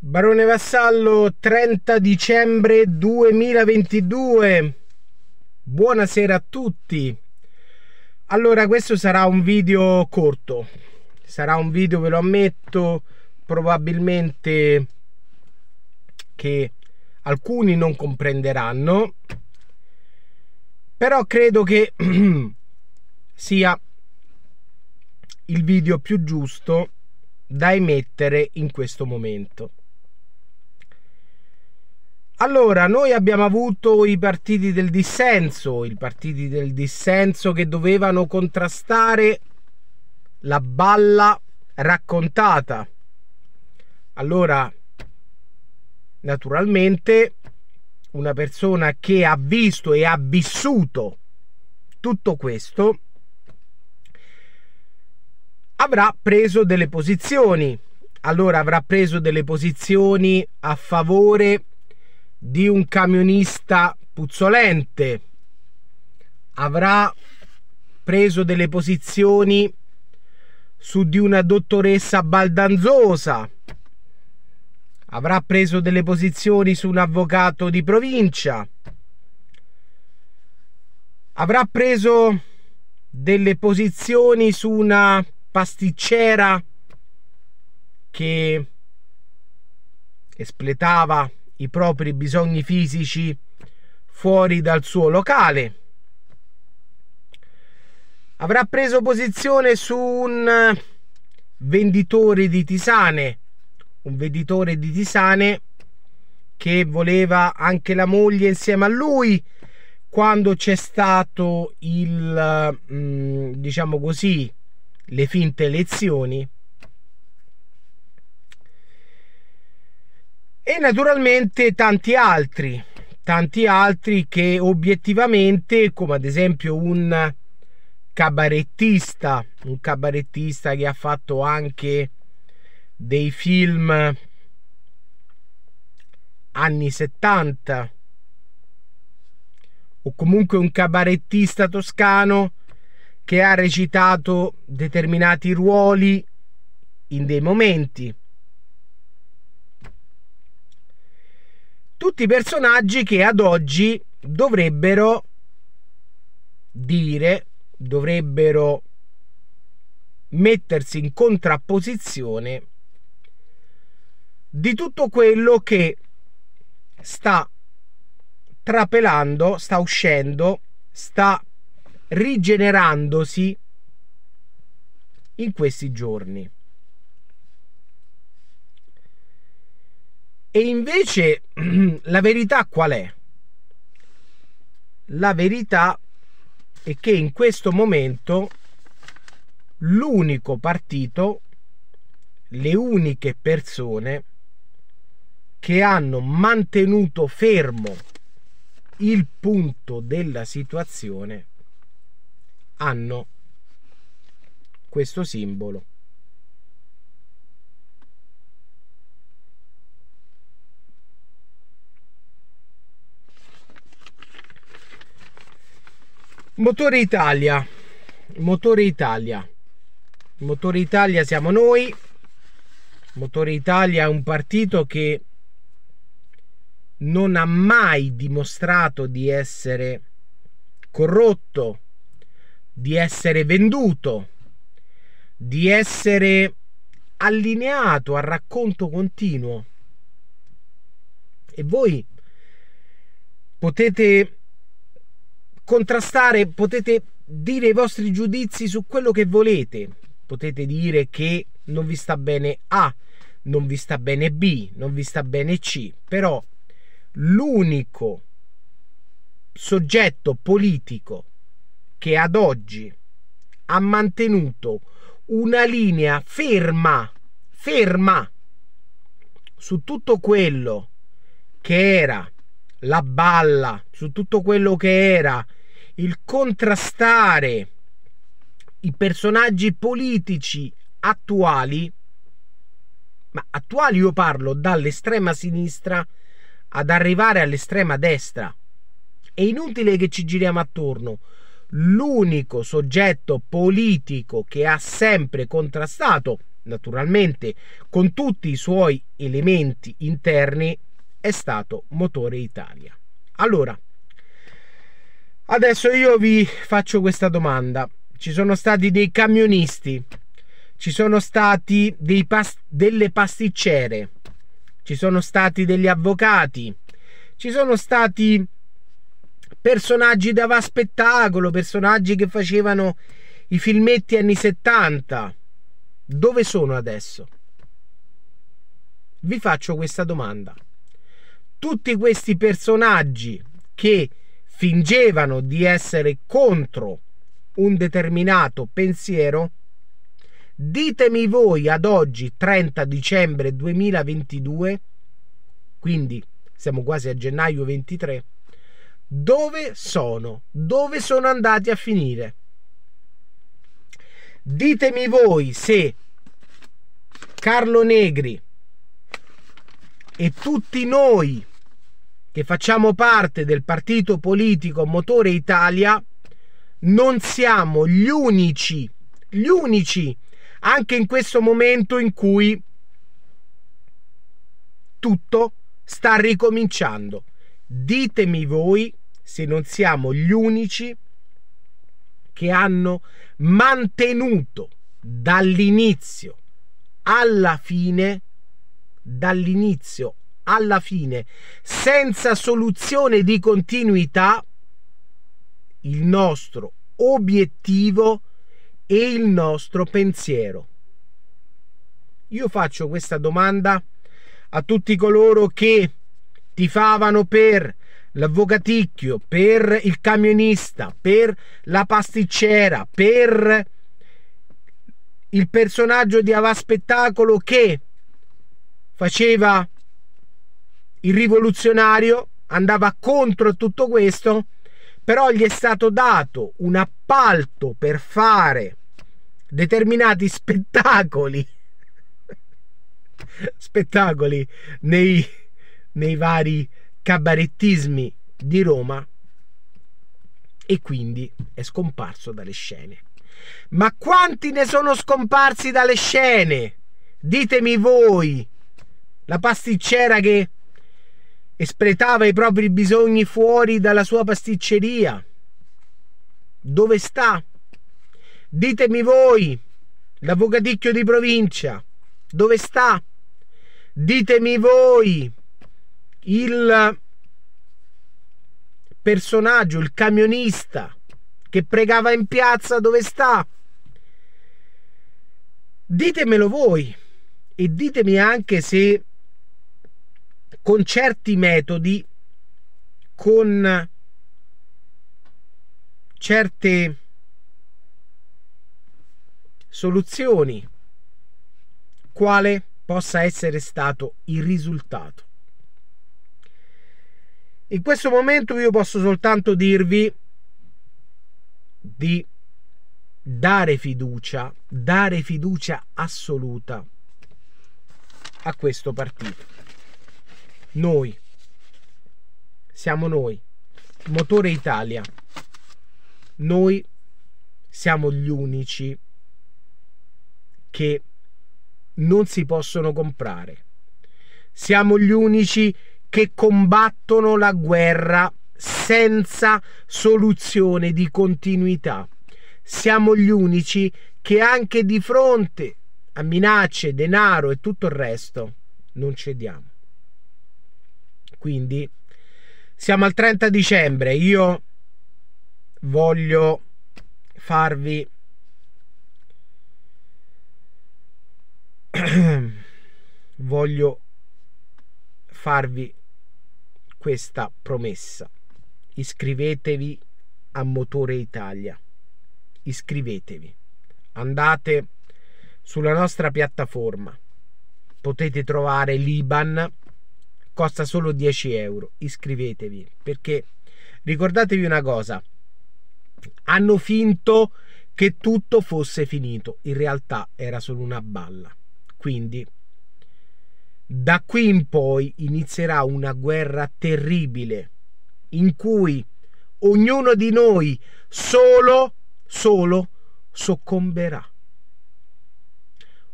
Barone Vassallo 30 dicembre 2022 Buonasera a tutti Allora questo sarà un video corto Sarà un video ve lo ammetto Probabilmente che alcuni non comprenderanno Però credo che sia il video più giusto da emettere in questo momento allora, noi abbiamo avuto i partiti del dissenso, i partiti del dissenso che dovevano contrastare la balla raccontata. Allora, naturalmente, una persona che ha visto e ha vissuto tutto questo avrà preso delle posizioni. Allora avrà preso delle posizioni a favore di un camionista puzzolente, avrà preso delle posizioni su di una dottoressa baldanzosa, avrà preso delle posizioni su un avvocato di provincia, avrà preso delle posizioni su una pasticcera che espletava i propri bisogni fisici fuori dal suo locale. Avrà preso posizione su un venditore di tisane, un venditore di tisane che voleva anche la moglie insieme a lui quando c'è stato il mm, diciamo così le finte elezioni e naturalmente tanti altri tanti altri che obiettivamente come ad esempio un cabarettista un cabarettista che ha fatto anche dei film anni 70 o comunque un cabarettista toscano che ha recitato determinati ruoli in dei momenti tutti i personaggi che ad oggi dovrebbero dire, dovrebbero mettersi in contrapposizione di tutto quello che sta trapelando, sta uscendo, sta rigenerandosi in questi giorni. E invece la verità qual è? La verità è che in questo momento l'unico partito, le uniche persone che hanno mantenuto fermo il punto della situazione hanno questo simbolo motore Italia motore Italia motore Italia siamo noi motore Italia è un partito che non ha mai dimostrato di essere corrotto di essere venduto di essere allineato al racconto continuo e voi potete contrastare, potete dire i vostri giudizi su quello che volete. Potete dire che non vi sta bene A, non vi sta bene B, non vi sta bene C, però l'unico soggetto politico che ad oggi ha mantenuto una linea ferma, ferma su tutto quello che era la balla, su tutto quello che era il contrastare i personaggi politici attuali, ma attuali io parlo dall'estrema sinistra ad arrivare all'estrema destra. È inutile che ci giriamo attorno. L'unico soggetto politico che ha sempre contrastato, naturalmente, con tutti i suoi elementi interni, è stato Motore Italia. Allora, adesso io vi faccio questa domanda. Ci sono stati dei camionisti, ci sono stati past delle pasticcere, ci sono stati degli avvocati, ci sono stati personaggi dava spettacolo, personaggi che facevano i filmetti anni 70. Dove sono adesso? Vi faccio questa domanda tutti questi personaggi che fingevano di essere contro un determinato pensiero, ditemi voi ad oggi 30 dicembre 2022, quindi siamo quasi a gennaio 23, dove sono? Dove sono andati a finire? Ditemi voi se Carlo Negri e tutti noi che facciamo parte del partito politico Motore Italia, non siamo gli unici, gli unici, anche in questo momento in cui tutto sta ricominciando. Ditemi voi se non siamo gli unici che hanno mantenuto dall'inizio alla fine, dall'inizio alla fine, senza soluzione di continuità, il nostro obiettivo e il nostro pensiero. Io faccio questa domanda a tutti coloro che tifavano per l'avvocaticchio, per il camionista, per la pasticcera, per il personaggio di Ava Spettacolo che faceva il rivoluzionario andava contro tutto questo, però gli è stato dato un appalto per fare determinati spettacoli, spettacoli nei, nei vari cabarettismi di Roma e quindi è scomparso dalle scene. Ma quanti ne sono scomparsi dalle scene? Ditemi voi. La pasticcera che espletava i propri bisogni fuori dalla sua pasticceria. Dove sta? Ditemi voi, l'avvocaticchio di provincia, dove sta? Ditemi voi, il personaggio, il camionista che pregava in piazza, dove sta? Ditemelo voi e ditemi anche se con certi metodi, con certe soluzioni, quale possa essere stato il risultato. In questo momento io posso soltanto dirvi di dare fiducia, dare fiducia assoluta a questo partito noi siamo noi motore Italia noi siamo gli unici che non si possono comprare siamo gli unici che combattono la guerra senza soluzione di continuità siamo gli unici che anche di fronte a minacce, denaro e tutto il resto non cediamo. Quindi siamo al 30 dicembre, io voglio farvi voglio farvi questa promessa. Iscrivetevi a Motore Italia. Iscrivetevi. Andate sulla nostra piattaforma. Potete trovare l'Iban costa solo 10 euro. Iscrivetevi perché ricordatevi una cosa, hanno finto che tutto fosse finito, in realtà era solo una balla. Quindi da qui in poi inizierà una guerra terribile in cui ognuno di noi solo, solo soccomberà.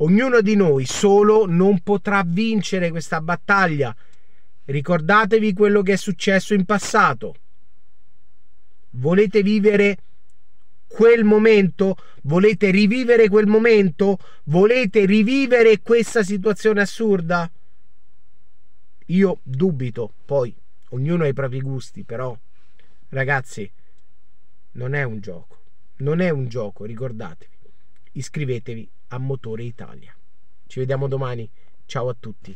Ognuno di noi solo non potrà vincere questa battaglia Ricordatevi quello che è successo in passato. Volete vivere quel momento? Volete rivivere quel momento? Volete rivivere questa situazione assurda? Io dubito, poi ognuno ha i propri gusti, però ragazzi, non è un gioco. Non è un gioco, ricordatevi. Iscrivetevi a Motore Italia. Ci vediamo domani. Ciao a tutti.